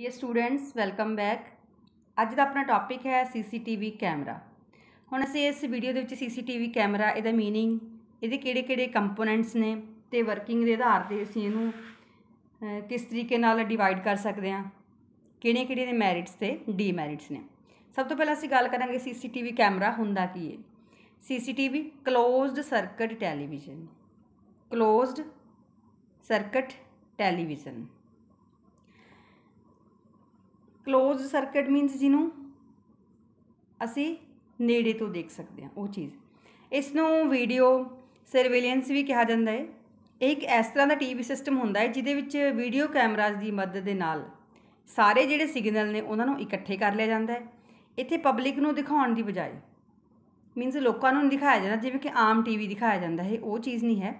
Dear students welcome back ਅੱਜ ਦਾ ਆਪਣਾ topic ਹੈ ਸੀਸੀਟੀਵੀ ਕੈਮਰਾ ਹੁਣ ਅਸੀਂ ਇਸ ਵੀਡੀਓ ਦੇ ਵਿੱਚ ਸੀਸੀਟੀਵੀ ਕੈਮਰਾ ਇਹਦਾ मीनिंग ਇਹਦੇ ਕਿਹੜੇ-ਕਿਹੜੇ ਕੰਪੋਨੈਂਟਸ ਨੇ ਤੇ ਵਰਕਿੰਗ ਦੇ ਆਧਾਰ ਤੇ ਅਸੀਂ ਇਹਨੂੰ ਕਿਸ ਤਰੀਕੇ ਨਾਲ ਡਿਵਾਈਡ ਕਰ ਸਕਦੇ ਹਾਂ ਕਿਹੜੇ-ਕਿਹੜੇ ਦੇ ਮੈਰਿਟਸ ਤੇ ਡੀਮੈਰਿਟਸ ਨੇ ਸਭ ਤੋਂ ਪਹਿਲਾਂ ਅਸੀਂ ਗੱਲ ਕਰਾਂਗੇ ਸੀਸੀਟੀਵੀ ਕੈਮਰਾ ਹੁੰਦਾ ਕੀ ਹੈ CCTV closed circuit television closed circuit television close circuit means ਜਿਹਨੂੰ ਅਸੀਂ ਨੇੜੇ ਤੋਂ ਦੇਖ ਸਕਦੇ ਹਾਂ ਉਹ ਚੀਜ਼ ਇਸ ਨੂੰ ਵੀਡੀਓ ਸਰਵੇਲੈਂਸ ਵੀ ਕਿਹਾ ਜਾਂਦਾ ਹੈ ਇੱਕ ਇਸ ਤਰ੍ਹਾਂ ਦਾ ਟੀਵੀ ਸਿਸਟਮ ਹੁੰਦਾ ਹੈ ਜਿਹਦੇ ਵਿੱਚ ਵੀਡੀਓ ਕੈਮਰਾਜ਼ ਦੀ ਮਦਦ ਦੇ ਨਾਲ ਸਾਰੇ ਜਿਹੜੇ ਸਿਗਨਲ ਨੇ ਉਹਨਾਂ ਨੂੰ ਇਕੱਠੇ ਕਰ ਲਿਆ ਜਾਂਦਾ ਹੈ ਇੱਥੇ ਪਬਲਿਕ ਨੂੰ ਦਿਖਾਉਣ ਦੀ ਬਜਾਏ ਮੀਨਸ ਲੋਕਾਂ ਨੂੰ ਦਿਖਾਇਆ ਜਾਂਦਾ ਜਿਵੇਂ ਕਿ ਆਮ ਟੀਵੀ ਦਿਖਾਇਆ ਜਾਂਦਾ ਹੈ ਉਹ ਚੀਜ਼ ਨਹੀਂ ਹੈ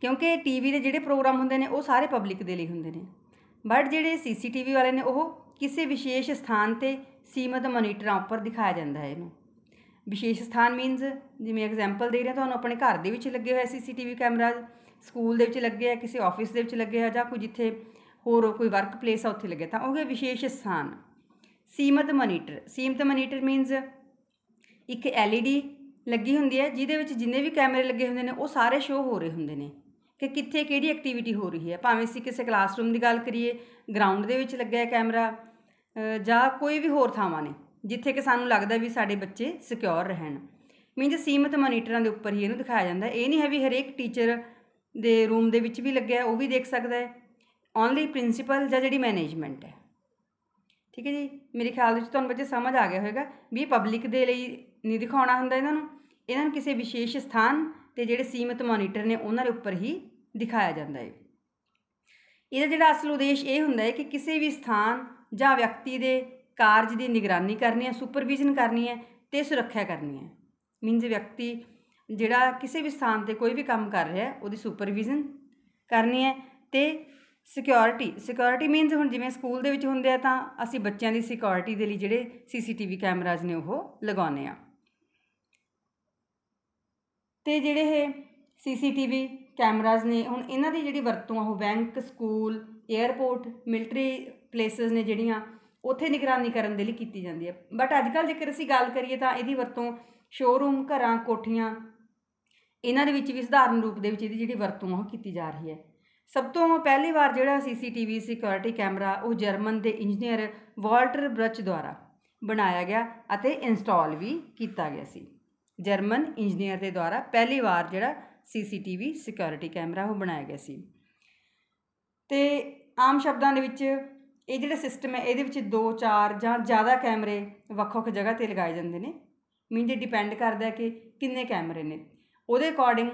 ਕਿਉਂਕਿ ਟੀਵੀ ਦੇ ਜਿਹੜੇ ਪ੍ਰੋਗਰਾਮ ਹੁੰਦੇ ਨੇ ਉਹ ਸਾਰੇ ਪਬਲਿਕ ਦੇ ਲਈ ਹੁੰਦੇ ਨੇ ਬਟ ਜਿਹੜੇ ਸੀਸੀਟੀਵੀ ਵਾਲੇ ਨੇ ਉਹ ਕਿਸੇ ਵਿਸ਼ੇਸ਼ ਸਥਾਨ ਤੇ ਸੀਮਤ ਮੋਨੀਟਰਾਂ ਉੱਪਰ ਦਿਖਾਇਆ ਜਾਂਦਾ ਹੈ ਇਹਨੂੰ ਵਿਸ਼ੇਸ਼ ਸਥਾਨ ਮੀਨਸ ਜਿਵੇਂ ਐਗਜ਼ਾਮਪਲ ਦੇ ਰਹੇ ਤੁਹਾਨੂੰ ਆਪਣੇ ਘਰ ਦੇ ਵਿੱਚ ਲੱਗੇ ਹੋਏ ਸੀਸੀਟੀਵੀ ਕੈਮਰਾ ਸਕੂਲ ਦੇ ਵਿੱਚ ਲੱਗੇ ਆ ਕਿਸੇ ਆਫਿਸ ਦੇ ਵਿੱਚ ਲੱਗੇ ਆ ਜਾਂ ਕੋਈ ਜਿੱਥੇ ਹੋਰ ਕੋਈ ਵਰਕ ਪਲੇਸ ਆ ਉੱਥੇ ਲੱਗੇ ਤਾਂ ਉਹ ਹੈ ਵਿਸ਼ੇਸ਼ ਸਥਾਨ ਸੀਮਤ ਮੋਨੀਟਰ ਸੀਮਤ ਮੋਨੀਟਰ ਮੀਨਸ ਇੱਕ ਐਲਈਡੀ ਲੱਗੀ ਹੁੰਦੀ ਹੈ ਜਿਹਦੇ ਵਿੱਚ ਜਿੰਨੇ ਵੀ ਕੈਮਰੇ ਲੱਗੇ ਹੁੰਦੇ ਨੇ ਉਹ ਸਾਰੇ ਸ਼ੋ ਹੋ ਰਹੇ ਹੁੰਦੇ ਨੇ ਕਿ ਕਿੱਥੇ ਕਿਹੜੀ ਐਕਟੀਵਿਟੀ ਹੋ ਰਹੀ ਹੈ ਭਾਵੇਂ ਸੀ ਕਿਸੇ ਕਲਾਸਰੂਮ ਦੀ ਗੱਲ ਕਰੀਏ ਗਰਾਊਂਡ ਦੇ ਵਿੱਚ ਲੱਗਿਆ ਕੈਮਰਾ ਜਾਂ ਕੋਈ ਵੀ ਹੋਰ ਥਾਵਾਂ ਨੇ ਜਿੱਥੇ ਕਿ ਸਾਨੂੰ ਲੱਗਦਾ ਵੀ ਸਾਡੇ ਬੱਚੇ ਸਿਕਿਉਰ ਰਹਿਣ ਮੀਨਸ ਸੀਮਤ ਮੋਨੀਟਰਾਂ ਦੇ ਉੱਪਰ ਹੀ ਇਹਨੂੰ ਦਿਖਾਇਆ ਜਾਂਦਾ ਇਹ ਨਹੀਂ ਹੈ ਵੀ ਹਰੇਕ ਟੀਚਰ ਦੇ ਰੂਮ ਦੇ ਵਿੱਚ ਵੀ ਲੱਗਿਆ ਉਹ ਵੀ ਦੇਖ ਸਕਦਾ ਹੈ ਓਨਲੀ ਪ੍ਰਿੰਸੀਪਲ ਜਾਂ ਜਿਹੜੀ ਮੈਨੇਜਮੈਂਟ ਹੈ ਠੀਕ ਹੈ ਜੀ ਮੇਰੇ ਖਿਆਲ ਵਿੱਚ ਤੁਹਾਨੂੰ ਬੱਚੇ ਸਮਝ ਆ ਗਿਆ ਹੋਵੇਗਾ ਵੀ ਇਹ ਪਬਲਿਕ ਦੇ ਲਈ ਨਹੀਂ ਦਿਖਾਉਣਾ ਹੁੰਦਾ ਇਹਨਾਂ ਨੂੰ ਇਹਨਾਂ ਨੂੰ ਕਿਸੇ ਵਿਸ਼ੇਸ਼ ਸਥਾਨ ਤੇ ਜਿਹੜੇ ਸੀਮਤ ਮੋਨੀਟਰ ਨੇ ਉਹਨਾਂ ਦੇ ਉੱਪਰ ਹੀ ਦਿਖਾਇਆ ਜਾਂਦਾ ਹੈ ਇਹਦਾ ਜਿਹੜਾ ਅਸਲ ਉਦੇਸ਼ ਇਹ ਹੁੰਦਾ ਹੈ ਕਿ ਕਿਸੇ ਵੀ ਸਥਾਨ ਜਾਂ ਵਿਅਕਤੀ ਦੇ ਕਾਰਜ ਦੀ ਨਿਗਰਾਨੀ ਕਰਨੀ ਹੈ ਸੁਪਰਵਿਜ਼ਨ ਕਰਨੀ ਹੈ ਤੇ ਸੁਰੱਖਿਆ ਕਰਨੀ ਹੈ ਮੀਨਸ ਵਿਅਕਤੀ ਜਿਹੜਾ ਕਿਸੇ ਵੀ ਸਥਾਨ ਤੇ ਕੋਈ ਵੀ ਕੰਮ ਕਰ ਰਿਹਾ ਹੈ ਉਹਦੀ ਸੁਪਰਵਿਜ਼ਨ ਕਰਨੀ ਹੈ ਤੇ ਸਿਕਿਉਰਿਟੀ ਸਿਕਿਉਰਿਟੀ ਮੀਨਸ ਹੁਣ ਜਿਵੇਂ ਸਕੂਲ ਦੇ ਵਿੱਚ ਹੁੰਦੇ ਆ ਤਾਂ ਅਸੀਂ ਬੱਚਿਆਂ ਦੀ ਸਿਕਿਉਰਿਟੀ ਦੇ ਲਈ ਜਿਹੜੇ ਸੀਸੀਟੀਵੀ ਕੈਮਰਾਜ਼ ਨੇ ਉਹ ਲਗਾਉਨੇ ਆ ਤੇ ਜਿਹੜੇ ਇਹ ਸੀਸੀਟੀਵੀ ਕੈਮਰਾਜ਼ ਨੇ ਹੁਣ ਇਹਨਾਂ ਦੀ ਜਿਹੜੀ ਵਰਤੋਂ ਆ ਉਹ bank school airport military places ਨੇ ਜਿਹੜੀਆਂ ਉੱਥੇ ਨਿਗਰਾਨੀ ਕਰਨ ਦੇ ਲਈ ਕੀਤੀ ਜਾਂਦੀ ਹੈ ਬਟ ਅੱਜ ਕੱਲ ਜੇਕਰ ਅਸੀਂ ਗੱਲ ਕਰੀਏ ਤਾਂ ਇਹਦੀ ਵਰਤੋਂ ਸ਼ੋਰੂਮ ਘਰਾਂ ਕੋਠੀਆਂ ਇਹਨਾਂ ਦੇ ਵਿੱਚ ਵੀ ਸਧਾਰਨ ਰੂਪ ਦੇ ਵਿੱਚ ਇਹਦੀ ਜਿਹੜੀ ਵਰਤੋਂ ਉਹ ਕੀਤੀ ਜਾ ਰਹੀ ਹੈ ਸਭ ਤੋਂ ਪਹਿਲੀ ਵਾਰ ਜਿਹੜਾ ਸੀਸੀਟੀਵੀ ਸਿਕਿਉਰਿਟੀ ਕੈਮਰਾ ਉਹ ਜਰਮਨ ਦੇ ਇੰਜੀਨੀਅਰ ਵਾਲਟਰ ਬ੍ਰਚ ਦੁਆਰਾ ਬਣਾਇਆ ਗਿਆ ਅਤੇ ਇੰਸਟਾਲ ਵੀ ਕੀਤਾ ਗਿਆ ਸੀ ਜਰਮਨ ਇੰਜੀਨੀਅਰ ਦੇ ਦੁਆਰਾ ਪਹਿਲੀ ਵਾਰ ਜਿਹੜਾ ਸੀਸੀਟੀਵੀ ਸਿਕਿਉਰਿਟੀ ਕੈਮਰਾ ਉਹ ਬਣਾਇਆ ਗਿਆ ਸੀ ਤੇ ਆਮ ਸ਼ਬਦਾਂ ਦੇ ਵਿੱਚ ਇਹ ਜਿਹੜਾ ਸਿਸਟਮ ਹੈ ਇਹਦੇ ਵਿੱਚ 2 4 ਜਾਂ ਜ਼ਿਆਦਾ ਕੈਮਰੇ ਵੱਖ-ਵੱਖ ਜਗ੍ਹਾ ਤੇ ਲਗਾਏ ਜਾਂਦੇ ਨੇ ਮੀਨ ਇਹ ਡਿਪੈਂਡ ਕਰਦਾ ਹੈ ਕਿ ਕਿੰਨੇ ਕੈਮਰੇ ਨੇ ਉਹਦੇ ਅਕੋਰਡਿੰਗ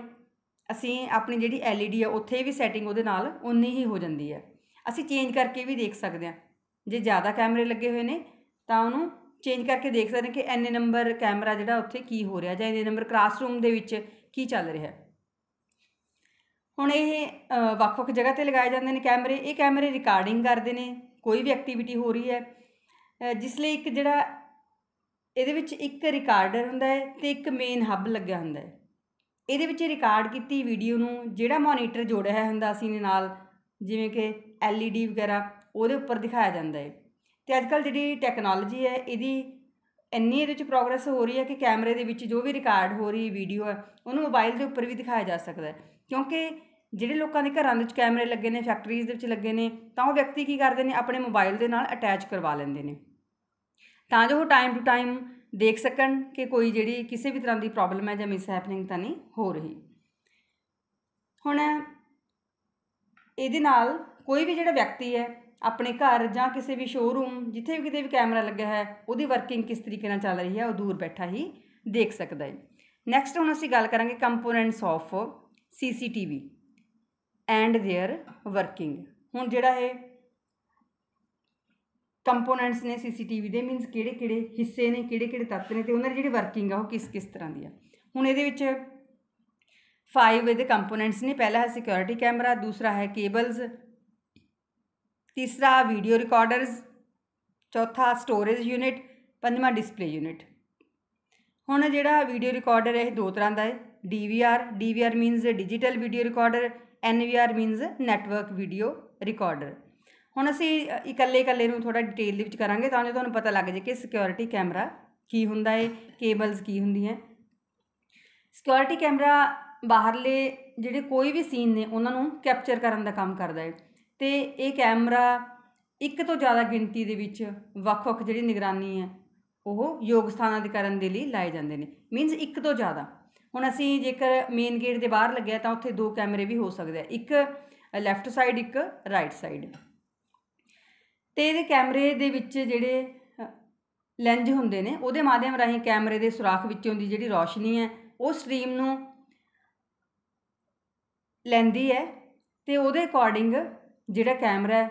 ਅਸੀਂ ਆਪਣੀ ਜਿਹੜੀ ਐਲਈਡੀ ਹੈ ਉੱਥੇ ਵੀ ਸੈਟਿੰਗ ਉਹਦੇ ਨਾਲ ਉਨੀ ਹੀ ਹੋ ਜਾਂਦੀ ਹੈ ਅਸੀਂ ਚੇਂਜ ਕਰਕੇ ਵੀ ਦੇਖ ਸਕਦੇ ਹਾਂ ਜੇ ਜ਼ਿਆਦਾ ਕੈਮਰੇ ਲੱਗੇ ਹੋਏ ਨੇ ਤਾਂ ਉਹਨੂੰ ਚੇਂਜ ਕਰਕੇ ਦੇਖ ਸਕਦੇ ਹਾਂ ਕਿ ਐਨੇ ਨੰਬਰ ਕੈਮਰਾ ਜਿਹੜਾ ਉੱਥੇ ਕੀ ਹੋ ਰਿਹਾ ਜਾਂ ਇਹਦੇ ਨੰਬਰ ਕਲਾਸਰੂਮ ਦੇ ਵਿੱਚ ਕੀ ਚੱਲ ਰਿਹਾ ਹੈ ਹੁਣ ਇਹ ਵੱਖ-ਵੱਖ ਜਗ੍ਹਾ ਤੇ ਲਗਾਏ ਜਾਂਦੇ ਨੇ ਕੈਮਰੇ ਇਹ ਕੈਮਰੇ ਰਿਕਾਰਡਿੰਗ ਕਰਦੇ ਨੇ ਕੋਈ ਵੀ ਐਕਟੀਵਿਟੀ ਹੋ ਰਹੀ ਹੈ ਜਿਸ ਲਈ ਇੱਕ ਜਿਹੜਾ ਇਹਦੇ ਵਿੱਚ ਇੱਕ ਰਿਕਾਰਡਰ ਹੁੰਦਾ ਹੈ ਤੇ ਇੱਕ ਮੇਨ ਹੱਬ ਲੱਗਿਆ ਹੁੰਦਾ ਹੈ ਇਹਦੇ ਵਿੱਚ ਰਿਕਾਰਡ ਕੀਤੀ ਵੀਡੀਓ ਨੂੰ ਜਿਹੜਾ ਮੋਨੀਟਰ ਜੋੜਿਆ ਹੋਇਆ ਹੁੰਦਾ ਸੀ ਨੇ ਨਾਲ ਜਿਵੇਂ ਕਿ ਐਲਈਡੀ ਵਗੈਰਾ ਉਹਦੇ ਉੱਪਰ ਦਿਖਾਇਆ ਜਾਂਦਾ ਹੈ ਤੇ ਅੱਜ ਕੱਲ ਜਿਹੜੀ ਟੈਕਨੋਲੋਜੀ ਹੈ ਇਹਦੀ ਇੰਨੀ ਇਹਦੇ ਵਿੱਚ ਪ੍ਰੋਗਰੈਸ ਹੋ ਰਹੀ ਹੈ ਕਿ ਕੈਮਰੇ ਦੇ ਵਿੱਚ ਜੋ ਵੀ ਰਿਕਾਰਡ ਹੋ ਰਹੀ ਵੀਡੀਓ ਹੈ ਉਹਨੂੰ ਮੋਬਾਈਲ ਦੇ ਉੱਪਰ ਵੀ ਦਿਖਾਇਆ ਜਾ ਸਕਦਾ ਹੈ ਕਿਉਂਕਿ ਜਿਹੜੇ ਲੋਕਾਂ ਦੇ ਘਰਾਂ ਵਿੱਚ ਕੈਮਰੇ ਲੱਗੇ ਨੇ ਫੈਕਟਰੀਜ਼ ਦੇ ਵਿੱਚ ਲੱਗੇ ਨੇ ਤਾਂ ਉਹ ਵਿਅਕਤੀ ਕੀ ਕਰਦੇ ਨੇ ਆਪਣੇ ਮੋਬਾਈਲ ਦੇ ਨਾਲ ਅਟੈਚ ਕਰਵਾ ਲੈਂਦੇ ਨੇ ਤਾਂ ਜੋ ਉਹ ਟਾਈਮ ਟੂ ਟਾਈਮ ਦੇਖ ਸਕਣ ਕਿ ਕੋਈ ਜਿਹੜੀ ਕਿਸੇ ਵੀ ਤਰ੍ਹਾਂ ਦੀ ਪ੍ਰੋਬਲਮ ਹੈ ਜਾਂ ਮਿਸ ਹੈਪਨਿੰਗ ਤਾਂ ਨਹੀਂ ਹੋ ਰਹੀ ਹੁਣ ਇਹਦੇ ਨਾਲ ਕੋਈ ਵੀ ਜਿਹੜਾ ਵਿਅਕਤੀ ਹੈ ਆਪਣੇ ਘਰ ਜਾਂ ਕਿਸੇ ਵੀ ਸ਼ੋਰੂਮ ਜਿੱਥੇ ਵੀ ਕਿਤੇ ਵੀ ਕੈਮਰਾ ਲੱਗਾ ਹੈ ਉਹਦੀ ਵਰਕਿੰਗ ਕਿਸ ਤਰੀਕੇ ਨਾਲ ਚੱਲ ਰਹੀ ਹੈ ਉਹ ਦੂਰ ਬੈਠਾ ਹੀ ਦੇਖ ਸਕਦਾ ਹੈ ਨੈਕਸਟ ਹੁਣ ਅਸੀਂ ਗੱਲ ਕਰਾਂਗੇ components of CCTV and their working ਹੁਣ ਜਿਹੜਾ ਇਹ ਕੰਪੋਨੈਂਟਸ ਨੇ ਸੀਸੀਟੀਵੀ ਦੇ ਮੀਨਸ ਕਿਹੜੇ ਕਿਹੜੇ ਹਿੱਸੇ ਨੇ ਕਿਹੜੇ ਕਿਹੜੇ ਤੱਤ ਨੇ ਤੇ ਉਹਨਾਂ ਦੀ ਜਿਹੜੀ ਵਰਕਿੰਗ ਆ ਉਹ ਕਿਸ ਕਿਸ ਤਰ੍ਹਾਂ ਦੀ ਆ ਹੁਣ ਇਹਦੇ ਵਿੱਚ ਫਾਈਵ ਇਹਦੇ ਕੰਪੋਨੈਂਟਸ ਨੇ ਪਹਿਲਾ ਹੈ ਸਿਕਿਉਰਿਟੀ ਕੈਮਰਾ ਦੂਸਰਾ ਹੈ ਕੇਬਲਸ ਤੀਸਰਾ ਵੀਡੀਓ ਰਿਕਾਰਡਰਸ ਚੌਥਾ ਸਟੋਰੇਜ ਯੂਨਿਟ ਪੰਜਵਾਂ ਡਿਸਪਲੇ ਯੂਨਿਟ ਹੁਣ ਜਿਹੜਾ ਵੀਡੀਓ ਰਿਕਾਰਡਰ ਇਹ ਦੋ ਤਰ੍ਹਾਂ ਦਾ ਹੈ DVR. DVR means digital video recorder. NVR means network video recorder. ਹੁਣ ਅਸੀਂ ਇਕੱਲੇ ਇਕੱਲੇ ਨੂੰ ਥੋੜਾ ਡਿਟੇਲ ਦੇ ਵਿੱਚ ਕਰਾਂਗੇ ਤਾਂ ਜੋ ਤੁਹਾਨੂੰ ਪਤਾ ਲੱਗ ਜਾਏ ਕਿ ਸਿਕਿਉਰਿਟੀ ਕੈਮਰਾ ਕੀ ਹੁੰਦਾ ਹੈ ਕੇਬਲਸ ਕੀ ਹੁੰਦੀਆਂ ਸਿਕਿਉਰਿਟੀ ਕੈਮਰਾ ਬਾਹਰਲੇ ਜਿਹੜੇ ਕੋਈ ਵੀ ਸੀਨ ਨੇ ਉਹਨਾਂ ਨੂੰ ਕੈਪਚਰ ਕਰਨ ਦਾ ਕੰਮ ਕਰਦਾ ਹੈ ਤੇ ਇਹ ਕੈਮਰਾ ਇੱਕ ਤੋਂ ਜ਼ਿਆਦਾ ਗਿਣਤੀ ਦੇ ਵਿੱਚ ਵੱਖ-ਵੱਖ ਜਿਹੜੀ ਨਿਗਰਾਨੀ ਹੈ ਉਹ ਯੋਗ ਸਥਾਨਾਂ ਦੇ ਕਰਨ ਦੇ ਲਈ ਲਾਏ ਜਾਂਦੇ ਨੇ ਮੀਨਸ ਇੱਕ ਤੋਂ ਜ਼ਿਆਦਾ ਹੁਣ ਅਸੀਂ ਜੇਕਰ ਮੇਨ ਗੇਟ ਦੇ ਬਾਹਰ ਲੱਗਿਆ ਤਾਂ ਉੱਥੇ ਦੋ ਕੈਮਰੇ ਵੀ ਹੋ ਸਕਦੇ ਆ ਇੱਕ ਲੈਫਟ ਸਾਈਡ ਇੱਕ ਰਾਈਟ ਸਾਈਡ ਤੇ ਇਹਦੇ ਕੈਮਰੇ ਦੇ ਵਿੱਚ ਜਿਹੜੇ ਲੈਂਜ ਹੁੰਦੇ ਨੇ ਉਹਦੇ ਮਾਧਿਅਮ ਰਾਹੀਂ ਕੈਮਰੇ ਦੇ ਸੁਰਾਖ ਵਿੱਚੋਂ ਦੀ ਜਿਹੜੀ ਰੌਸ਼ਨੀ ਹੈ ਉਹ ਸਟ੍ਰੀਮ ਨੂੰ ਲੈਂਦੀ ਹੈ ਤੇ ਉਹਦੇ ਅਕੋਰਡਿੰਗ ਜਿਹੜਾ ਕੈਮਰਾ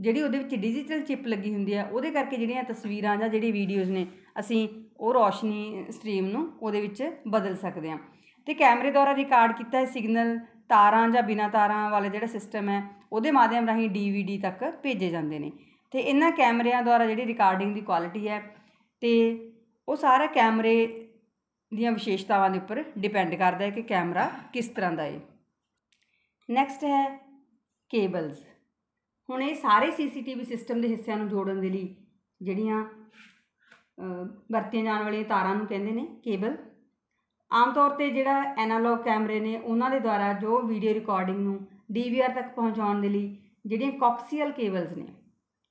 ਜਿਹੜੀ ਉਹਦੇ ਵਿੱਚ ਡਿਜੀਟਲ ਚਿਪ ਲੱਗੀ ਹੁੰਦੀ ਹੈ ਉਹਦੇ ਕਰਕੇ ਜਿਹੜੀਆਂ ਤਸਵੀਰਾਂ ਜਾਂ ਜਿਹੜੀ ਵੀਡੀਓਜ਼ ਨੇ ਅਸੀਂ ਉਹ ਰੋਸ਼ਨੀ ਸਟ੍ਰੀਮ ਨੂੰ ਉਹਦੇ ਵਿੱਚ ਬਦਲ ਸਕਦੇ ਹਾਂ ਤੇ ਕੈਮਰੇ ਦੁਆਰਾ ਰਿਕਾਰਡ ਕੀਤਾ ਹੈ ਸਿਗਨਲ ਤਾਰਾਂ ਜਾਂ ਬਿਨਾਂ ਤਾਰਾਂ ਵਾਲੇ ਜਿਹੜਾ ਸਿਸਟਮ ਹੈ ਉਹਦੇ ਮਾਧਿਅਮ ਰਾਹੀਂ ਡੀਵੀਡੀ ਤੱਕ ਭੇਜੇ ਜਾਂਦੇ ਨੇ ਤੇ ਇਹਨਾਂ ਕੈਮਰਿਆਂ ਦੁਆਰਾ ਜਿਹੜੀ ਰਿਕਾਰਡਿੰਗ ਦੀ ਕੁਆਲਿਟੀ ਹੈ ਤੇ ਉਹ ਸਾਰਾ ਕੈਮਰੇ ਦੀਆਂ ਵਿਸ਼ੇਸ਼ਤਾਵਾਂ ਦੇ ਉੱਪਰ ਡਿਪੈਂਡ ਕਰਦਾ ਹੈ ਕਿ ਕੈਮਰਾ ਕਿਸ ਤਰ੍ਹਾਂ ਦਾ ਹੈ ਨੈਕਸਟ ਹੈ ਕੇਬਲਸ ਹੁਣ ਇਹ ਸਾਰੇ ਸੀਸੀਟੀਵੀ ਸਿਸਟਮ ਦੇ ਹਿੱਸਿਆਂ ਨੂੰ ਜੋੜਨ ਦੇ ਲਈ ਜਿਹੜੀਆਂ ਵਰਤੀਆਂ ਜਾਣ ਵਾਲੀਆਂ ਤਾਰਾਂ ਨੂੰ ਕਹਿੰਦੇ ਨੇ ਕੇਬਲ ਆਮ ਤੌਰ ਤੇ ਜਿਹੜਾ ਐਨਾਲੌਗ ਕੈਮਰੇ ਨੇ ਉਹਨਾਂ ਦੇ ਦੁਆਰਾ ਜੋ ਵੀਡੀਓ ਰਿਕਾਰਡਿੰਗ ਨੂੰ ਡੀਵੀਆਰ ਤੱਕ ਪਹੁੰਚਾਉਣ ਦੇ ਲਈ ਜਿਹੜੀਆਂ ਕੌਕਸੀਅਲ ਕੇਬਲਸ ਨੇ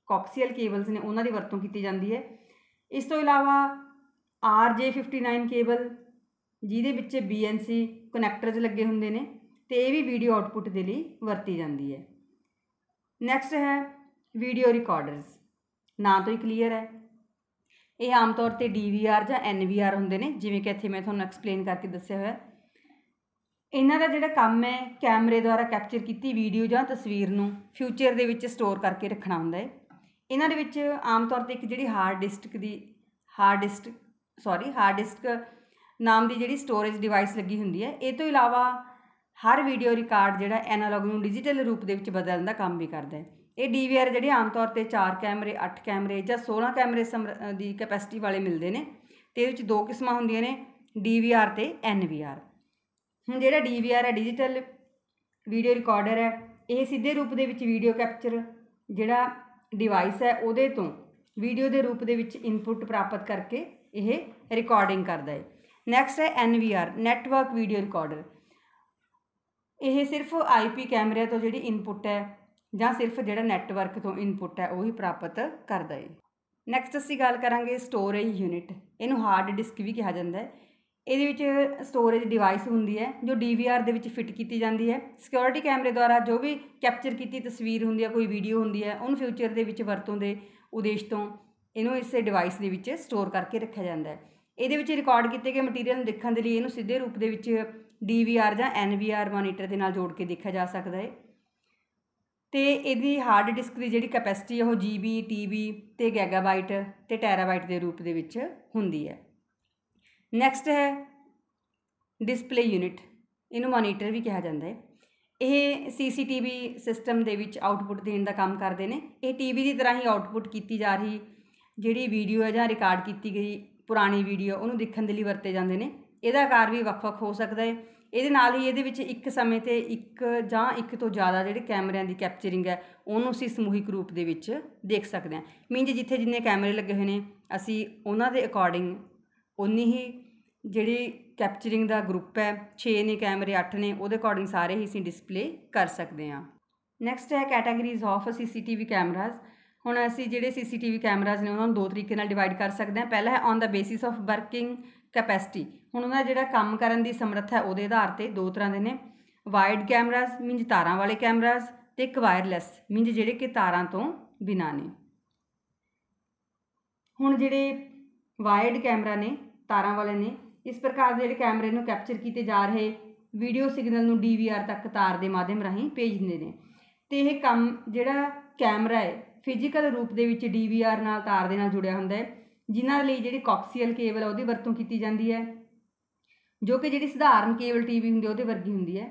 ਕੌਕਸੀਅਲ ਕੇਬਲਸ ਨੇ ਉਹਨਾਂ ਦੀ ਵਰਤੋਂ ਕੀਤੀ ਜਾਂਦੀ ਹੈ ਇਸ ਤੋਂ ਇਲਾਵਾ RJ59 ਕੇਬਲ ਜਿਹਦੇ ਵਿੱਚ BNC ਕਨੈਕਟਰਸ ਲੱਗੇ ਹੁੰਦੇ ਨੇ ਤੇ ਇਹ ਵੀ ਵੀਡੀਓ ਆਉਟਪੁੱਟ ਦੇ ਲਈ ਵਰਤੀ ਜਾਂਦੀ ਹੈ ਨੈਕਸਟ ਹੈ ਵੀਡੀਓ ਰਿਕਾਰਡਰਸ ਨਾਂ ਤੋਂ ਹੀ ਕਲੀਅਰ ਹੈ ਇਹ ਆਮ ਤੌਰ ਤੇ ਡੀਵੀਆਰ ਜਾਂ ਐਨਵੀਆਰ ਹੁੰਦੇ ਨੇ ਜਿਵੇਂ ਕਿ ਇੱਥੇ ਮੈਂ ਤੁਹਾਨੂੰ ਐਕਸਪਲੇਨ ਕਰਕੇ ਦੱਸਿਆ ਹੋਇਆ ਇਹਨਾਂ ਦਾ ਜਿਹੜਾ ਕੰਮ ਹੈ ਕੈਮਰੇ ਦੁਆਰਾ ਕੈਪਚਰ ਕੀਤੀ ਵੀਡੀਓ ਜਾਂ ਤਸਵੀਰ ਨੂੰ ਫਿਊਚਰ ਦੇ ਵਿੱਚ ਸਟੋਰ ਕਰਕੇ ਰੱਖਣਾ ਹੁੰਦਾ ਹੈ ਇਹਨਾਂ ਦੇ ਵਿੱਚ ਆਮ ਤੌਰ ਤੇ ਇੱਕ ਜਿਹੜੀ ਹਾਰਡ ਡਿਸਕ ਦੀ hard disk sorry hard disk ਨਾਮ ਦੀ ਜਿਹੜੀ ਸਟੋਰੇਜ ਡਿਵਾਈਸ ਲੱਗੀ ਹੁੰਦੀ ਹੈ ਇਹ ਤੋਂ ਇਲਾਵਾ ਹਰ ਵੀਡੀਓ ਰਿਕਾਰਡ ਜਿਹੜਾ ਐਨਾਲੌਗ ਨੂੰ ਡਿਜੀਟਲ ਰੂਪ ਦੇ ਵਿੱਚ ਬਦਲਣ ਦਾ ਕੰਮ ਵੀ ਕਰਦਾ ਹੈ ਇਹ ਡੀਵੀਆਰ ਜਿਹੜੇ ਆਮ ਤੌਰ ਤੇ 4 ਕੈਮਰੇ 8 ਕੈਮਰੇ ਜਾਂ 16 ਕੈਮਰੇ ਦੀ ਕੈਪੈਸਿਟੀ ਵਾਲੇ ਮਿਲਦੇ ਨੇ ਤੇ ਇਹਦੇ ਵਿੱਚ ਦੋ ਕਿਸਮਾਂ ਹੁੰਦੀਆਂ ਨੇ ਡੀਵੀਆਰ ਤੇ ਐਨਵੀਆਰ ਹੁਣ ਜਿਹੜਾ ਡੀਵੀਆਰ ਹੈ ਡਿਜੀਟਲ ਵੀਡੀਓ ਰਿਕਾਰਡਰ ਹੈ ਇਹ ਸਿੱਧੇ ਰੂਪ ਦੇ ਵਿੱਚ ਵੀਡੀਓ ਕੈਪਚਰ ਜਿਹੜਾ ਡਿਵਾਈਸ ਹੈ ਉਹਦੇ ਤੋਂ ਵੀਡੀਓ ਦੇ ਰੂਪ ਦੇ ਵਿੱਚ ਇਨਪੁਟ ਪ੍ਰਾਪਤ ਕਰਕੇ ਇਹ ਰਿਕਾਰਡਿੰਗ ਕਰਦਾ ਹੈ ਨੈਕਸਟ ਹੈ ਐਨਵੀਆਰ ਨੈਟਵਰਕ ਵੀਡੀਓ ਰਿਕਾਰਡਰ ਇਹ ਸਿਰਫ ਆਈਪੀ ਕੈਮਰੇ ਤੋਂ ਜਿਹੜੀ ਇਨਪੁਟ ਹੈ ਜਾਂ ਸਿਰਫ ਜਿਹੜਾ ਨੈਟਵਰਕ ਤੋਂ ਇਨਪੁਟ ਹੈ ਉਹ ਹੀ ਪ੍ਰਾਪਤ ਕਰਦਾ ਹੈ ਨੈਕਸਟ ਅਸੀਂ ਗੱਲ ਕਰਾਂਗੇ ਸਟੋਰੇਜ ਯੂਨਿਟ ਇਹਨੂੰ ਹਾਰਡ ਡਿਸਕ ਵੀ ਕਿਹਾ ਜਾਂਦਾ ਹੈ ਇਹਦੇ ਵਿੱਚ ਸਟੋਰੇਜ ਡਿਵਾਈਸ ਹੁੰਦੀ ਹੈ ਜੋ ਡੀਵੀਆਰ ਦੇ ਵਿੱਚ ਫਿੱਟ ਕੀਤੀ ਜਾਂਦੀ ਹੈ ਸਿਕਿਉਰਿਟੀ ਕੈਮਰੇ ਦੁਆਰਾ ਜੋ ਵੀ ਕੈਪਚਰ ਕੀਤੀ ਤਸਵੀਰ ਹੁੰਦੀ ਹੈ ਕੋਈ ਵੀਡੀਓ ਹੁੰਦੀ ਹੈ ਉਹਨੂੰ ਫਿਊਚਰ ਦੇ ਵਿੱਚ ਵਰਤੋਂ ਦੇ ਉਦੇਸ਼ ਤੋਂ ਇਹਨੂੰ ਇਸੇ ਡਿਵਾਈਸ ਦੇ ਵਿੱਚ ਸਟੋਰ ਕਰਕੇ ਰੱਖਿਆ ਜਾਂਦਾ ਹੈ ਇਹਦੇ ਵਿੱਚ ਰਿਕਾਰਡ ਕੀਤੇ ਗਏ ਮਟੀਰੀਅਲ ਨੂੰ ਦੇਖਣ ਦੇ ਲਈ ਇਹਨੂੰ ਸਿੱਧੇ ਰੂਪ ਦੇ ਵਿੱਚ ਡੀਵੀਆਰ ਜਾਂ ਐਨਵੀਆਰ ਮੋਨੀਟਰ ਦੇ ਨਾਲ ਜੋੜ ਕੇ ਦੇਖਿਆ ਜਾ ਸਕਦਾ ਹੈ ਤੇ ਇਹਦੀ ਹਾਰਡ ਡਿਸਕ ਦੀ ਜਿਹੜੀ ਕੈਪੈਸਿਟੀ ਹੈ ਉਹ ਜੀਬੀ ਟੀਬੀ ਤੇ ਗੈਗਾਬਾਈਟ ਤੇ ਟੈਰਾਬਾਈਟ ਦੇ ਰੂਪ ਦੇ ਵਿੱਚ ਹੁੰਦੀ ਹੈ ਨੈਕਸਟ ਹੈ ਡਿਸਪਲੇ ਯੂਨਿਟ ਇਹਨੂੰ ਮੋਨੀਟਰ ਵੀ ਕਿਹਾ ਜਾਂਦਾ ਹੈ ਇਹ ਸੀਸੀਟੀਵੀ ਸਿਸਟਮ ਦੇ ਵਿੱਚ ਆਉਟਪੁੱਟ ਦੇਣ ਦਾ ਕੰਮ ਕਰਦੇ ਨੇ ਇਹ ਟੀਵੀ ਦੀ ਤਰ੍ਹਾਂ ਹੀ ਆਉਟਪੁੱਟ ਕੀਤੀ ਜਾ ਰਹੀ ਜਿਹੜੀ ਵੀਡੀਓ ਹੈ ਜਾਂ ਰਿਕਾਰਡ ਕੀਤੀ ਗਈ ਪੁਰਾਣੀ ਵੀਡੀਓ ਉਹਨੂੰ ਦੇਖਣ ਦੇ ਲਈ ਵਰਤੇ ਜਾਂਦੇ ਨੇ ਇਹਦਾ ਆਕਾਰ ਵੀ ਵੱਖ-ਵੱਖ ਹੋ ਸਕਦਾ ਹੈ ਇਹਦੇ ਨਾਲ ਹੀ ਇਹਦੇ ਵਿੱਚ ਇੱਕ ਸਮੇਂ ਤੇ ਇੱਕ ਜਾਂ ਇੱਕ ਤੋਂ ਜ਼ਿਆਦਾ ਜਿਹੜੇ ਕੈਮਰਿਆਂ ਦੀ ਕੈਪਚਰਿੰਗ ਹੈ ਉਹਨੂੰ ਅਸੀਂ ਸਮੂਹਿਕ ਰੂਪ ਦੇ ਵਿੱਚ ਦੇਖ ਸਕਦੇ ਹਾਂ ਮੀਨਜ਼ ਜਿੱਥੇ ਜਿੰਨੇ ਕੈਮਰੇ ਲੱਗੇ ਹੋਏ ਨੇ ਅਸੀਂ ਉਹਨਾਂ ਦੇ ਅਕੋਰਡਿੰਗ ਉਨੀ ਹੀ ਜਿਹੜੀ ਕੈਪਚਰਿੰਗ ਦਾ ਗਰੁੱਪ ਹੈ 6 ਨੇ ਕੈਮਰੇ 8 ਨੇ ਉਹਦੇ ਅਕੋਰਡਿੰਗ ਸਾਰੇ ਹੀ ਅਸੀਂ ਡਿਸਪਲੇ ਕਰ ਸਕਦੇ ਹਾਂ ਨੈਕਸਟ ਹੈ ਕੈਟਾਗਰੀਜ਼ ਆਫ ਸੀਸੀਟੀਵੀ ਕੈਮਰਾਜ਼ ਹੁਣ ਅਸੀਂ ਜਿਹੜੇ ਸੀਸੀਟੀਵੀ ਕੈਮਰਾਜ਼ ਨੇ ਉਹਨਾਂ ਨੂੰ ਦੋ ਤਰੀਕੇ ਨਾਲ ਡਿਵਾਈਡ ਕਰ ਸਕਦੇ ਹਾਂ ਪਹਿਲਾ ਹੈ ਔਨ ਦਾ ਬੇਸਿਸ ਆਫ ਵਰਕਿੰਗ ਕੈਪੈਸਿਟੀ ਹੁਣ ਉਹਨਾਂ ਜਿਹੜਾ ਕੰਮ ਕਰਨ ਦੀ ਸਮਰੱਥਾ ਹੈ ਉਹਦੇ ਆਧਾਰ ਤੇ ਦੋ ਤਰ੍ਹਾਂ ਦੇ ਨੇ ਵਾਈਡ ਕੈਮਰਾਸ ਮੀਨਜ਼ ਤਾਰਾਂ ਵਾਲੇ ਕੈਮਰਾਸ ਤੇ ਇੱਕ ਵਾਇਰਲੈਸ ਮੀਨਜ਼ ਜਿਹੜੇ ਕਿ ਤਾਰਾਂ ਤੋਂ ਬਿਨਾਂ ਨੇ ਹੁਣ ਜਿਹੜੇ ਵਾਈਡ ਕੈਮਰਾ ਨੇ ਤਾਰਾਂ ਵਾਲੇ ਨੇ ਇਸ ਪ੍ਰਕਾਰ ਦੇ ਜਿਹੜੇ ਕੈਮਰੇ ਨੂੰ ਕੈਪਚਰ ਕੀਤੇ ਜਾ ਰਹੇ ਵੀਡੀਓ ਸਿਗਨਲ ਨੂੰ ਡੀਵੀਆਰ ਤੱਕ ਤਾਰ ਦੇ ਮਾਧਿਅਮ ਰਾਹੀਂ ਭੇਜ ਦਿੰਦੇ ਨੇ ਤੇ ਇਹ ਕੰਮ ਜਿਹੜਾ ਕੈਮਰਾ ਹੈ ਫਿਜ਼ੀਕਲ ਰੂਪ ਦੇ ਵਿੱਚ ਡੀਵੀਆਰ ਨਾਲ ਤਾਰ ਦੇ ਨਾਲ ਜੁੜਿਆ ਹੁੰਦਾ ਹੈ ਜਿਨ੍ਹਾਂ ਲਈ ਜਿਹੜੀ ਕੌਕਸੀਅਲ ਕੇਬਲ ਉਹਦੀ ਵਰਤੋਂ ਕੀਤੀ ਜਾਂਦੀ ਹੈ ਜੋ ਕਿ ਜਿਹੜੀ ਸਧਾਰਨ ਕੇਬਲ ਟੀਵੀ ਹੁੰਦੀ ਉਹਦੇ ਵਰਗੀ ਹੁੰਦੀ ਹੈ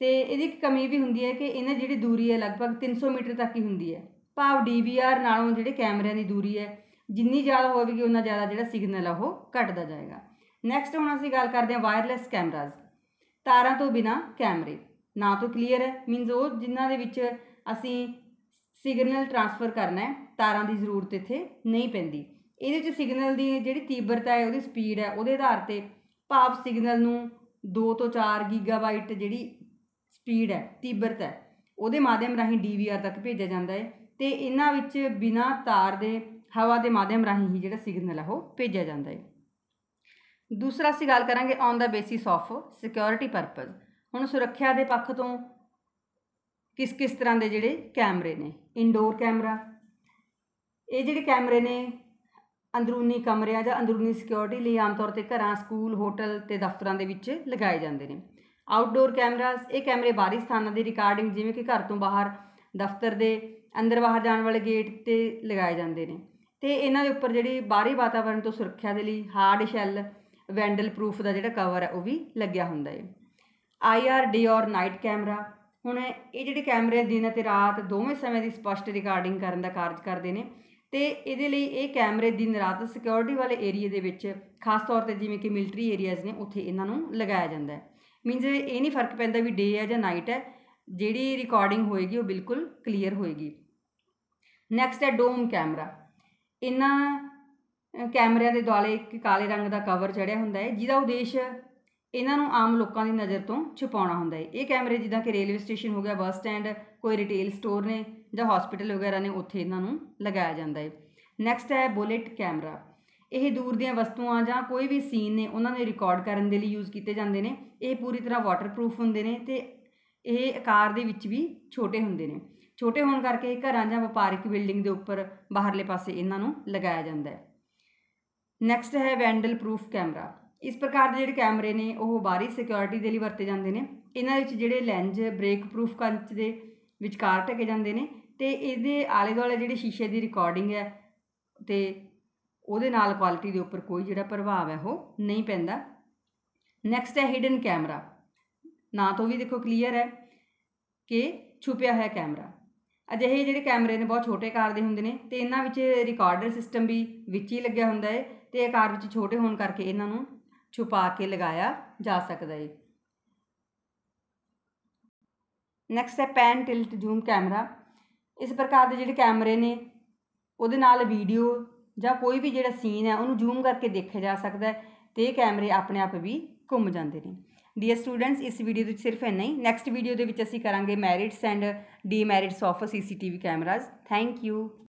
ਤੇ ਇਹਦੀ ਇੱਕ ਕਮੀ ਵੀ ਹੁੰਦੀ ਹੈ ਕਿ ਇਹਨਾਂ ਜਿਹੜੀ ਦੂਰੀ ਹੈ ਲਗਭਗ 300 ਮੀਟਰ ਤੱਕ ਹੀ ਹੁੰਦੀ ਹੈ ਭਾਵ ਡੀਵੀਆਰ ਨਾਲੋਂ ਜਿਹੜੇ ਕੈਮਰਿਆਂ ਦੀ ਦੂਰੀ ਹੈ ਜਿੰਨੀ ਜ਼ਿਆਦਾ ਹੋਵੇਗੀ ਉਹਨਾਂ ਜ਼ਿਆਦਾ ਜਿਹੜਾ ਸਿਗਨਲ ਆ ਉਹ ਘਟਦਾ ਜਾਏਗਾ ਨੈਕਸਟ ਹੁਣ ਅਸੀਂ ਗੱਲ ਕਰਦੇ ਹਾਂ ਵਾਇਰਲੈਸ ਕੈਮਰਾਜ਼ ਤਾਰਾਂ ਤੋਂ ਬਿਨਾ ਕੈਮਰੇ ਨਾ ਤੋਂ ਕਲੀਅਰ ਹੈ ਮੀਨਸ ਉਹ ਜਿਨ੍ਹਾਂ ਦੇ ਵਿੱਚ ਅਸੀਂ ਸਿਗਨਲ ਟਰਾਂਸਫਰ ਕਰਨਾ ਹੈ ਤਾਰਾਂ ਦੀ ਜ਼ਰੂਰਤ ਇੱਥੇ ਨਹੀਂ ਪੈਂਦੀ ਇਹਦੇ ਵਿੱਚ ਸਿਗਨਲ ਦੀ ਜਿਹੜੀ ਤੀਬਰਤਾ ਹੈ ਉਹਦੀ ਸਪੀਡ ਹੈ ਉਹਦੇ ਆਧਾਰ ਤੇ ਭਾਵ ਸਿਗਨਲ ਨੂੰ 2 ਤੋਂ 4 ਗੀਗਾਬਾਈਟ ਜਿਹੜੀ ਸਪੀਡ ਹੈ ਤੀਬਰਤਾ ਹੈ ਉਹਦੇ ਮਾਧਿਅਮ ਰਾਹੀਂ ਡੀਵੀਆਰ ਤੱਕ ਭੇਜਿਆ ਜਾਂਦਾ ਹੈ ਤੇ ਇਹਨਾਂ ਵਿੱਚ ਬਿਨਾਂ ਤਾਰ ਦੇ ਹਵਾ ਦੇ ਮਾਧਿਅਮ ਰਾਹੀਂ ਹੀ ਜਿਹੜਾ ਸਿਗਨਲ ਹੈ ਉਹ ਭੇਜਿਆ ਜਾਂਦਾ ਹੈ ਦੂਸਰਾ ਅਸੀਂ ਗੱਲ ਕਰਾਂਗੇ ਔਨ ਦਾ ਬੇਸਿਸ ਆਫ ਸਿਕਿਉਰਿਟੀ ਪਰਪਸ ਹੁਣ ਸੁਰੱਖਿਆ ਦੇ ਪੱਖ ਤੋਂ ਕਿਸ ਕਿਸ ਤਰ੍ਹਾਂ ਦੇ ਜਿਹੜੇ ਕੈਮਰੇ ਨੇ ਇਨਡੋਰ ਕੈਮਰਾ ਇਹ ਜਿਹੜੇ ਕੈਮਰੇ ਨੇ ਅੰਦਰੂਨੀ ਕਮਰਿਆਂ ਜਾਂ ਅੰਦਰੂਨੀ ਸਿਕਿਉਰਿਟੀ ਲਈ ਆਮ ਤੌਰ ਤੇ ਘਰਾਂ ਸਕੂਲ ਹੋਟਲ ਤੇ ਦਫ਼ਤਰਾਂ ਦੇ ਵਿੱਚ ਲਗਾਏ ਜਾਂਦੇ ਨੇ ਆਊਟਡੋਰ ਕੈਮਰਾਸ ਇਹ ਕੈਮਰੇ ਬਾਹਰੀ ਸਥਾਨਾਂ ਦੀ ਰਿਕਾਰਡਿੰਗ ਜਿਵੇਂ ਕਿ ਘਰ ਤੋਂ ਬਾਹਰ ਦਫ਼ਤਰ ਦੇ ਅੰਦਰ ਬਾਹਰ ਜਾਣ ਵਾਲੇ ਗੇਟ ਤੇ ਲਗਾਏ ਜਾਂਦੇ ਨੇ ਤੇ ਇਹਨਾਂ ਦੇ ਉੱਪਰ ਜਿਹੜੀ ਬਾਹਰੀ ਵਾਤਾਵਰਣ ਤੋਂ ਸੁਰੱਖਿਆ ਦੇ ਲਈ ਹਾਰਡ ਸ਼ੈਲ ਵੈਂਡਲ ਪ੍ਰੂਫ ਦਾ ਜਿਹੜਾ ਕਵਰ ਹੈ ਉਹ ਵੀ ਲੱਗਿਆ ਹੁੰਦਾ ਹੈ ਆਈਆਰਡੀ ਔਰ ਨਾਈਟ ਕੈਮਰਾ ਹੁਣ ਇਹ ਜਿਹੜੇ ਕੈਮਰੇ ਦਿਨ ਅਤੇ ਰਾਤ ਦੋਵੇਂ ਸਮੇਂ ਦੀ ਸਪਸ਼ਟ ਰਿਕਾਰਡਿੰਗ ਕਰਨ ਦਾ ਕਾਰਜ ਕਰਦੇ ਨੇ ਤੇ ਇਹਦੇ ਲਈ ਇਹ ਕੈਮਰੇ ਦਿਨ ਰਾਤ ਸਿਕਿਉਰਿਟੀ ਵਾਲੇ ਏਰੀਆ ਦੇ ਵਿੱਚ ਖਾਸ ਤੌਰ ਤੇ ਜਿਵੇਂ ਕਿ ਮਿਲਟਰੀ ਏਰੀਆਜ਼ ਨੇ ਉੱਥੇ ਇਹਨਾਂ ਨੂੰ ਲਗਾਇਆ ਜਾਂਦਾ ਹੈ ਮੀਨਸ ਇਹ ਨਹੀਂ ਫਰਕ ਪੈਂਦਾ ਵੀ ਡੇ ਹੈ ਜਾਂ ਨਾਈਟ ਹੈ ਜਿਹੜੀ ਰਿਕਾਰਡਿੰਗ ਹੋਏਗੀ ਉਹ ਬਿਲਕੁਲ ਕਲੀਅਰ ਹੋਏਗੀ ਨੈਕਸਟ ਹੈ ਡੋਮ ਕੈਮਰਾ ਇਹਨਾਂ ਕੈਮਰਿਆਂ ਦੇ ਦੁਆਲੇ ਇੱਕ ਕਾਲੇ ਰੰਗ ਦਾ ਕਵਰ ਚੜਿਆ ਹੁੰਦਾ ਹੈ ਜਿਹਦਾ ਉਦੇਸ਼ ਇਹਨਾਂ ਨੂੰ ਆਮ ਲੋਕਾਂ ਦੀ ਨਜ਼ਰ ਤੋਂ ਛੁਪਾਉਣਾ ਹੁੰਦਾ ਹੈ ਇਹ ਕੈਮਰੇ ਜਿੱਦਾਂ ਕਿ ਰੇਲਵੇ ਸਟੇਸ਼ਨ ਹੋ ਗਿਆ ਬੱਸ ਸਟੈਂਡ ਕੋਈ ਰਿਟੇਲ ਸਟੋਰ ਨੇ ਜਾਂ ਹਸਪੀਟਲ ਵਗੈਰਾ ਨੇ ਉੱਥੇ ਇਹਨਾਂ ਨੂੰ ਲਗਾਇਆ ਜਾਂਦਾ ਹੈ ਨੈਕਸਟ ਹੈ ਬੁਲੇਟ ਕੈਮਰਾ ਇਹ ਦੂਰ ਦੀਆਂ ਵਸਤੂਆਂ ਜਾਂ ਕੋਈ ਵੀ ਸੀਨ ਨੇ ਉਹਨਾਂ ਨੂੰ ਰਿਕਾਰਡ ਕਰਨ ਦੇ ਲਈ ਯੂਜ਼ ਕੀਤੇ ਜਾਂਦੇ ਨੇ ਇਹ ਪੂਰੀ ਤਰ੍ਹਾਂ ਵਾਟਰਪ੍ਰੂਫ ਹੁੰਦੇ ਨੇ ਤੇ ਇਹ ਆਕਾਰ ਦੇ ਵਿੱਚ ਵੀ ਛੋਟੇ ਹੁੰਦੇ ਨੇ ਛੋਟੇ ਹੋਣ ਕਰਕੇ ਘਰਾਂ ਜਾਂ ਵਪਾਰਕ ਬਿਲਡਿੰਗ ਦੇ ਉੱਪਰ ਬਾਹਰਲੇ ਪਾਸੇ ਇਹਨਾਂ ਨੂੰ ਲਗਾਇਆ ਜਾਂਦਾ ਹੈ ਨੈਕਸਟ ਹੈ ਵੈਂਡਲ ਪ੍ਰੂਫ ਕੈਮਰਾ ਇਸ ਪ੍ਰਕਾਰ ਦੇ ਜਿਹੜੇ ਕੈਮਰੇ ਨੇ ਉਹ ਬਾਹਰੀ ਸਿਕਿਉਰਿਟੀ ਦੇ ਲਈ ਵਰਤੇ ਜਾਂਦੇ ਨੇ ਇਹਨਾਂ ਵਿੱਚ ਜਿਹੜੇ ਲੈਂਜ ਬ੍ਰੇਕ ਪ੍ਰੂਫ ਕੰਚ ਦੇ ਵਿਚਕਾਰ ਟਕੇ ਜਾਂਦੇ ਨੇ ਤੇ ਇਹਦੇ ਆਲੇ ਦੁਆਲੇ ਜਿਹੜੇ ਸ਼ੀਸ਼ੇ ਦੀ ਰਿਕਾਰਡਿੰਗ ਹੈ ਤੇ ਉਹਦੇ ਨਾਲ ਕੁਆਲਿਟੀ ਦੇ ਉੱਪਰ ਕੋਈ ਜਿਹੜਾ ਪ੍ਰਭਾਵ ਹੈ ਉਹ ਨਹੀਂ ਪੈਂਦਾ ਨੈਕਸਟ ਹੈ ਹਿਡਨ ਕੈਮਰਾ ਨਾ ਤੋਂ ਵੀ ਦੇਖੋ ਕਲੀਅਰ ਹੈ ਕਿ ਛੁਪਿਆ ਹੋਇਆ ਕੈਮਰਾ ਅਜਿਹੇ ਜਿਹੜੇ ਕੈਮਰੇ ਨੇ ਬਹੁਤ ਛੋਟੇ ਆਕਾਰ ਦੇ ਹੁੰਦੇ ਨੇ ਤੇ ਇਹਨਾਂ ਵਿੱਚ ਰਿਕਾਰਡਰ ਸਿਸਟਮ ਵੀ ਵਿੱਚ ਹੀ ਲੱਗਿਆ ਹੁੰਦਾ ਹੈ ਤੇ ਆਕਾਰ ਵਿੱਚ ਛੋਟੇ ਹੋਣ ਕਰਕੇ ਇਹਨਾਂ ਨੂੰ ਛੁਪਾ ਕੇ ਲਗਾਇਆ ਜਾ ਸਕਦਾ ਹੈ ਨੈਕਸਟ ਹੈ ਪੈਨ ਟਿਲਟ ਜ਼ੂਮ ਕੈਮਰਾ ਇਸ ਪ੍ਰਕਾਰ ਦੇ ਜਿਹੜੇ ਕੈਮਰੇ ਨੇ ਉਹਦੇ ਨਾਲ ਵੀਡੀਓ ਜਾਂ ਕੋਈ ਵੀ ਜਿਹੜਾ ਸੀਨ ਹੈ ਉਹਨੂੰ ਜ਼ੂਮ ਕਰਕੇ ਦੇਖਿਆ ਜਾ ਸਕਦਾ ਹੈ ਤੇ ਇਹ ਕੈਮਰੇ ਆਪਣੇ ਆਪ ਵੀ ਘੁੰਮ ਜਾਂਦੇ ਨੇ ਡੀਅਰ ਸਟੂਡੈਂਟਸ ਇਸ ਵੀਡੀਓ ਦੇ ਵਿੱਚ ਸਿਰਫ ਇੰਨਾ ਹੀ ਨੈਕਸਟ ਵੀਡੀਓ ਦੇ ਵਿੱਚ ਅਸੀਂ ਕਰਾਂਗੇ merits and demerits of CCTV cameras thank you